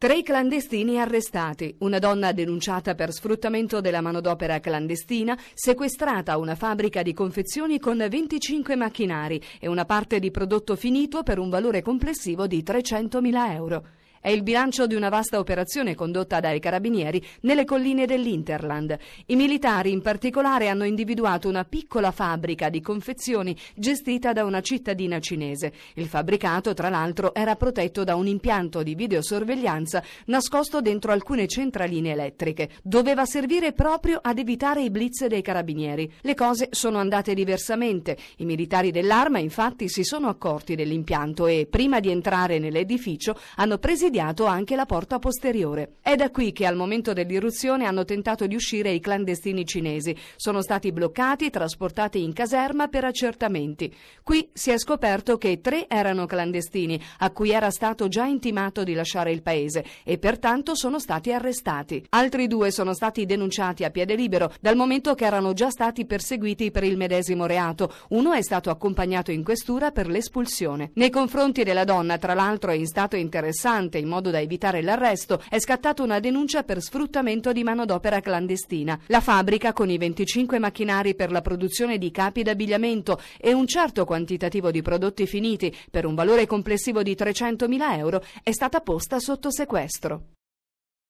Tre clandestini arrestati, una donna denunciata per sfruttamento della manodopera clandestina, sequestrata a una fabbrica di confezioni con 25 macchinari e una parte di prodotto finito per un valore complessivo di 300.000 euro. È il bilancio di una vasta operazione condotta dai carabinieri nelle colline dell'Interland. I militari in particolare hanno individuato una piccola fabbrica di confezioni gestita da una cittadina cinese. Il fabbricato, tra l'altro, era protetto da un impianto di videosorveglianza nascosto dentro alcune centraline elettriche. Doveva servire proprio ad evitare i blitz dei carabinieri. Le cose sono andate diversamente. I militari dell'arma, infatti, si sono accorti dell'impianto e, prima di entrare nell'edificio, hanno preso presidiato anche la porta posteriore. È da qui che al momento dell'irruzione hanno tentato di uscire i clandestini cinesi. Sono stati bloccati e trasportati in caserma per accertamenti. Qui si è scoperto che tre erano clandestini, a cui era stato già intimato di lasciare il paese e pertanto sono stati arrestati. Altri due sono stati denunciati a piede libero dal momento che erano già stati perseguiti per il medesimo reato. Uno è stato accompagnato in questura per l'espulsione. Nei confronti della donna, tra l'altro, è in stato interessante in modo da evitare l'arresto, è scattata una denuncia per sfruttamento di manodopera clandestina. La fabbrica, con i 25 macchinari per la produzione di capi d'abbigliamento e un certo quantitativo di prodotti finiti per un valore complessivo di 300.000 euro, è stata posta sotto sequestro.